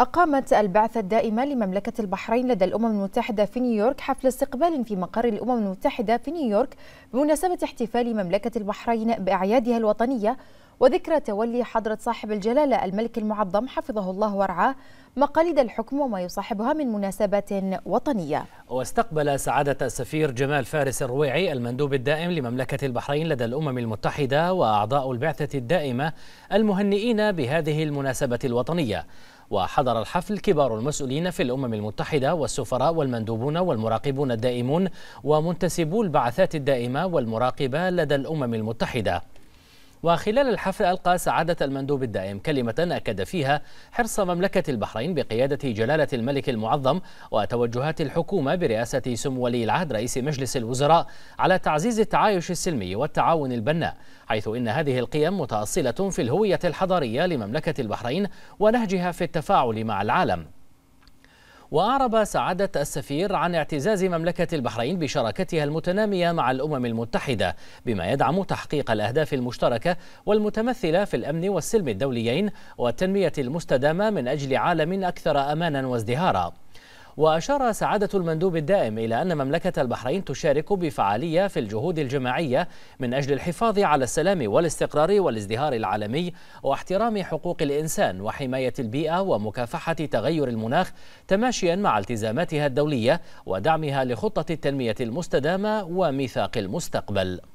أقامت البعثة الدائمة لمملكة البحرين لدى الأمم المتحدة في نيويورك حفل استقبال في مقر الأمم المتحدة في نيويورك بمناسبة احتفال مملكة البحرين بأعيادها الوطنية وذكرى تولي حضرة صاحب الجلالة الملك المعظم حفظه الله ورعاه مقاليد الحكم وما يصاحبها من مناسبات وطنية واستقبل سعادة السفير جمال فارس الرويعي المندوب الدائم لمملكة البحرين لدى الأمم المتحدة وأعضاء البعثة الدائمة المهنئين بهذه المناسبة الوطنية وحضر الحفل كبار المسؤولين في الأمم المتحدة والسفراء والمندوبون والمراقبون الدائمون ومنتسبو البعثات الدائمة والمراقبة لدى الأمم المتحدة وخلال الحفل ألقى سعادة المندوب الدائم كلمة أكد فيها حرص مملكة البحرين بقيادة جلالة الملك المعظم وتوجهات الحكومة برئاسة سمو ولي العهد رئيس مجلس الوزراء على تعزيز التعايش السلمي والتعاون البناء حيث إن هذه القيم متأصلة في الهوية الحضارية لمملكة البحرين ونهجها في التفاعل مع العالم وأعرب سعادة السفير عن اعتزاز مملكة البحرين بشراكتها المتنامية مع الأمم المتحدة بما يدعم تحقيق الأهداف المشتركة والمتمثلة في الأمن والسلم الدوليين والتنمية المستدامة من أجل عالم أكثر أمانا وازدهارا وأشار سعادة المندوب الدائم إلى أن مملكة البحرين تشارك بفعالية في الجهود الجماعية من أجل الحفاظ على السلام والاستقرار والازدهار العالمي واحترام حقوق الإنسان وحماية البيئة ومكافحة تغير المناخ تماشيا مع التزاماتها الدولية ودعمها لخطة التنمية المستدامة وميثاق المستقبل